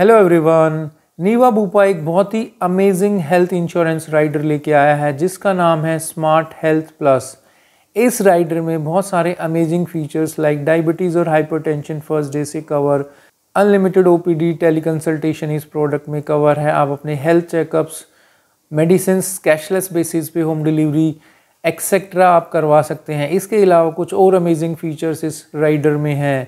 hello everyone नीवा Bupa एक बहुत ही अमेजिंग हेल्थ इंश्योरेंस राइडर लेके आया है जिसका नाम है स्मार्ट हेल्थ प्लस इस राइडर में बहुत सारे अमेजिंग फीचर्स लाइक डायबिटीज़ और हाइपरटेंशन फर्स्ट डे से cover unlimited OPD tele consultation इस प्रोडक्ट में कवर है आप अपने health checkups medicine cashless basis पे होम डिलीवरी एक्सेट्रा आप करवा सकते हैं इसके अलावा कुछ और अमेजिंग फीचर्स इस राइडर में हैं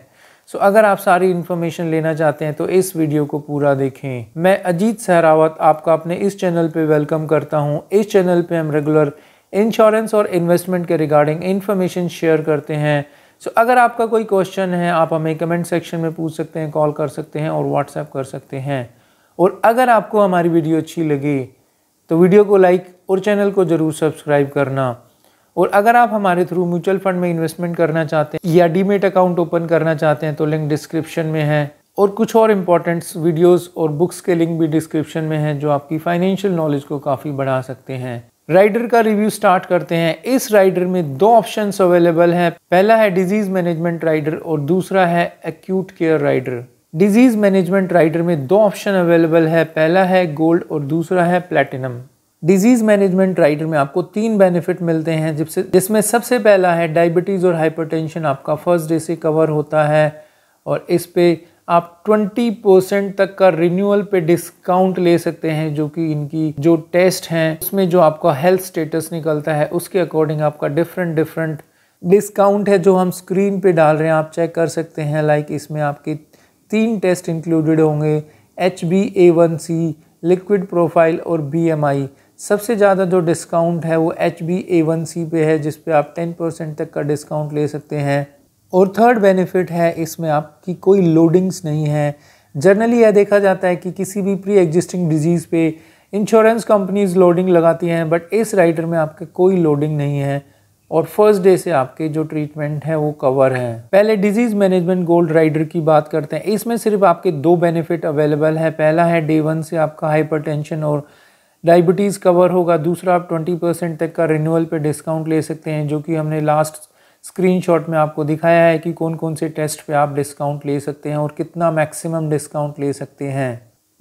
सो so, अगर आप सारी इन्फॉर्मेशन लेना चाहते हैं तो इस वीडियो को पूरा देखें मैं अजीत सहरावत आपका अपने इस चैनल पे वेलकम करता हूं इस चैनल पे हम रेगुलर इंश्योरेंस और इन्वेस्टमेंट के रिगार्डिंग इन्फॉर्मेशन शेयर करते हैं सो so, अगर आपका कोई क्वेश्चन है आप हमें कमेंट सेक्शन में पूछ सकते हैं कॉल कर सकते हैं और व्हाट्सएप कर सकते हैं और अगर आपको हमारी वीडियो अच्छी लगी तो वीडियो को लाइक और चैनल को ज़रूर सब्सक्राइब करना और अगर आप हमारे थ्रू म्यूचुअल फंड में इन्वेस्टमेंट करना चाहते हैं या डीमेट अकाउंट ओपन करना चाहते हैं तो लिंक डिस्क्रिप्शन में है और कुछ और इम्पॉर्टेंट्स वीडियोस और बुक्स के लिंक भी डिस्क्रिप्शन में है जो आपकी फाइनेंशियल नॉलेज को काफ़ी बढ़ा सकते हैं राइडर का रिव्यू स्टार्ट करते हैं इस राइडर में दो ऑप्शंस अवेलेबल हैं पहला है डिजीज मैनेजमेंट राइडर और दूसरा है acute care rider disease management rider में दो ऑप्शन अवेलेबल है पहला है गोल्ड और दूसरा है प्लेटिनम डिजीज़ मैनेजमेंट राइडर में आपको तीन बेनिफिट मिलते हैं जिससे जिसमें सबसे पहला है डायबिटीज़ और हाइपरटेंशन आपका फर्स्ट डे से कवर होता है और इस पर आप 20 परसेंट तक का रिन्यूअल पे डिस्काउंट ले सकते हैं जो कि इनकी जो टेस्ट हैं उसमें जो आपका हेल्थ स्टेटस निकलता है उसके अकॉर्डिंग आपका डिफरेंट डिफरेंट डिस्काउंट है जो हम स्क्रीन पे डाल रहे हैं आप चेक कर सकते हैं लाइक इसमें आपके तीन टेस्ट इंक्लूडेड होंगे H B A one C liquid profile और बी एम आई सबसे ज़्यादा जो डिस्काउंट है वो H B A one C पे है जिस पे आप टेन परसेंट तक का डिस्काउंट ले सकते हैं और थर्ड बेनिफिट है इसमें आपकी कोई लोडिंग्स नहीं है जनरली यह देखा जाता है कि किसी भी प्री एग्जिस्टिंग डिजीज़ पे इंश्योरेंस कंपनीज लोडिंग लगाती हैं बट इस राइडर में आपके कोई लोडिंग नहीं है और फर्स्ट डे से आपके जो ट्रीटमेंट है वो कवर हैं पहले डिजीज़ मैनेजमेंट गोल्ड राइडर की बात करते हैं इसमें सिर्फ आपके दो बेनिफिट अवेलेबल है पहला है डे वन से आपका हाइपर और डायबिटीज़ कवर होगा दूसरा आप 20 परसेंट तक का रिन्यूअल पे डिस्काउंट ले सकते हैं जो कि हमने लास्ट स्क्रीनशॉट में आपको दिखाया है कि कौन कौन से टेस्ट पे आप डिस्काउंट ले सकते हैं और कितना मैक्सिमम डिस्काउंट ले सकते हैं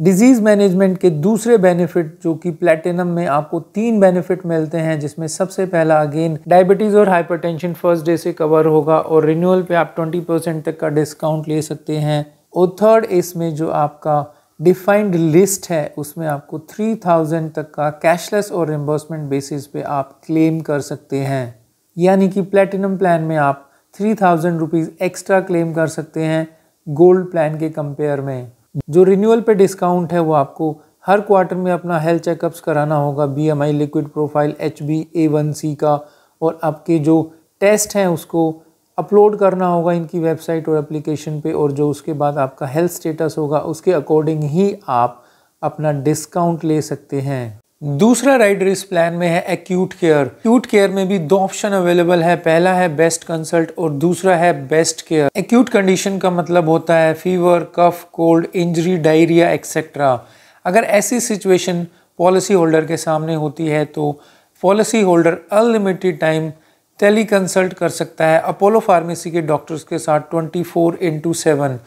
डिजीज़ मैनेजमेंट के दूसरे बेनिफिट जो कि प्लेटिनम में आपको तीन बेनिफिट मिलते हैं जिसमें सबसे पहला अगेन डायबिटीज़ और हाइपरटेंशन फर्स्ट डे से कवर होगा और रिन्यूअल पे आप 20 परसेंट तक का डिस्काउंट ले सकते हैं और थर्ड इसमें जो आपका डिफाइंड लिस्ट है उसमें आपको 3000 तक का कैशलेस और रिम्बर्समेंट बेसिस पे आप क्लेम कर सकते हैं यानी कि प्लेटिनम प्लान में आप three thousand rupees extra claim कर सकते हैं गोल्ड प्लान के कंपेयर में जो रिन्यूअल पे डिस्काउंट है वो आपको हर क्वार्टर में अपना हेल्थ चेकअप्स कराना होगा आई liquid profile H B A one C का और आपके जो टेस्ट हैं उसको अपलोड करना होगा इनकी वेबसाइट और एप्लीकेशन पे और जो उसके बाद आपका हेल्थ स्टेटस होगा उसके अकॉर्डिंग ही आप अपना डिस्काउंट ले सकते हैं दूसरा राइडर इस प्लान में है एक्यूट केयर एक्यूट केयर में भी दो ऑप्शन अवेलेबल है पहला है बेस्ट कंसल्ट और दूसरा है बेस्ट केयर एक्यूट कंडीशन का मतलब होता है fever cough cold injury diarrhoea etcetera अगर ऐसी सिचुएशन पॉलिसी होल्डर के सामने होती है तो policy holder unlimited time tele consult कर सकता है अपोलो फार्मेसी के डॉक्टर्स के साथ twenty four into seven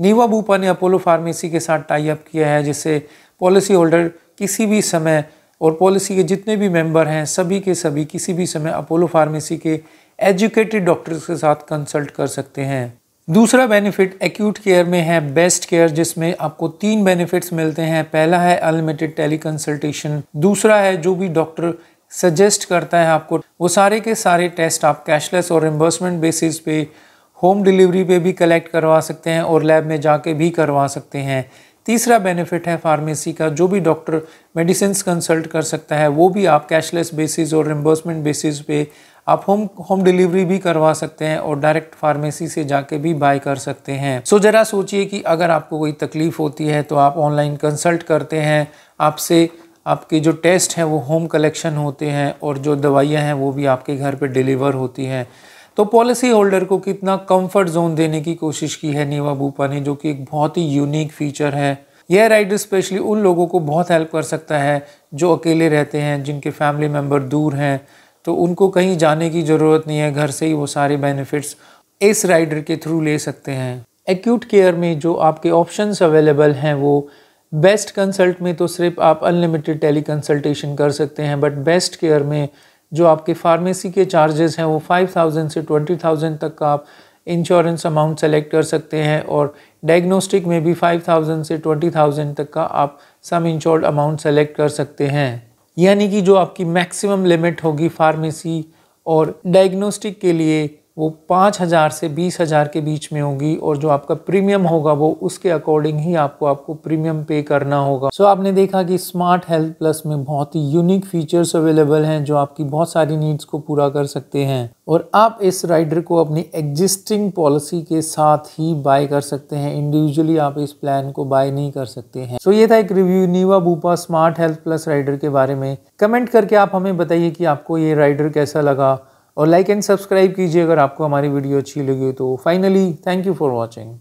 Niva Bupa ने अपोलो फार्मेसी के साथ टाई अप किया है जिससे पॉलिसी होल्डर किसी भी समय और पॉलिसी के जितने भी मेंबर हैं सभी के सभी किसी भी समय अपोलो फार्मेसी के एजुकेटेड डॉक्टर्स के साथ कंसल्ट कर सकते हैं दूसरा बेनिफिट एक्यूट केयर में है बेस्ट केयर जिसमें आपको तीन बेनिफिट्स मिलते हैं पहला है अनलिमिटेड टेली कंसल्टेशन दूसरा है जो भी डॉक्टर सजेस्ट करता है आपको वो सारे के सारे टेस्ट आप कैशलेस और रिम्बर्समेंट बेसिस पे होम डिलीवरी पे भी कलेक्ट करवा सकते हैं और लैब में जाके भी करवा सकते हैं तीसरा बेनिफिट है फार्मेसी का जो भी डॉक्टर मेडिसिन कंसल्ट कर सकता है वो भी आप कैशलेस बेसिस और रिम्बर्समेंट बेसिस पे आप होम होम डिलीवरी भी करवा सकते हैं और डायरेक्ट फार्मेसी से जाके भी बाय कर सकते हैं सो so, ज़रा सोचिए कि अगर आपको कोई तकलीफ़ होती है तो आप ऑनलाइन कंसल्ट करते हैं आपसे आपके जो टेस्ट हैं वो होम कलेक्शन होते हैं और जो दवाइयाँ हैं वो भी आपके घर पर डिलीवर होती हैं तो पॉलिसी होल्डर को कितना कंफर्ट जोन देने की कोशिश की है नीवा बूपा ने जो कि एक बहुत ही यूनिक फीचर है यह राइडर स्पेशली उन लोगों को बहुत हेल्प कर सकता है जो अकेले रहते हैं जिनके फैमिली मेम्बर दूर हैं तो उनको कहीं जाने की ज़रूरत नहीं है घर से ही वो सारे बेनिफिट्स इस राइडर के थ्रू ले सकते हैं एक्यूट केयर में जो आपके ऑप्शंस अवेलेबल हैं वो बेस्ट कंसल्ट में तो सिर्फ आप अनलिमिटेड टेली कंसल्टेशन कर सकते हैं बट बेस्ट केयर में जो आपके फार्मेसी के चार्जेस हैं वो फाइव थाउजेंड से ट्वेंटी थाउजेंड तक का आप इंश्योरेंस अमाउंट सेलेक्ट कर सकते हैं और डायग्नोस्टिक में भी फाइव थाउजेंड से ट्वेंटी थाउजेंड तक का आप सम इंश्योर्ड अमाउंट सेलेक्ट कर सकते हैं यानी कि जो आपकी मैक्सिमम लिमिट होगी फार्मेसी और डायग्नोस्टिक के लिए वो पाँच हज़ार से बीस हज़ार के बीच में होगी और जो आपका प्रीमियम होगा वो उसके अकॉर्डिंग ही आपको आपको प्रीमियम पे करना होगा सो so, आपने देखा कि स्मार्ट हेल्थ प्लस में बहुत ही यूनिक फीचर्स अवेलेबल हैं जो आपकी बहुत सारी नीड्स को पूरा कर सकते हैं और आप इस राइडर को अपनी एग्जिस्टिंग पॉलिसी के साथ ही बाय कर सकते हैं इंडिविजुअली आप इस प्लान को बाय नहीं कर सकते हैं सो so, ये था एक review Niva Bupa smart health plus rider के बारे में कमेंट करके आप हमें बताइए कि आपको ये राइडर कैसा लगा और लाइक एंड सब्सक्राइब कीजिए अगर आपको हमारी वीडियो अच्छी लगी हो तो finally thank you for watching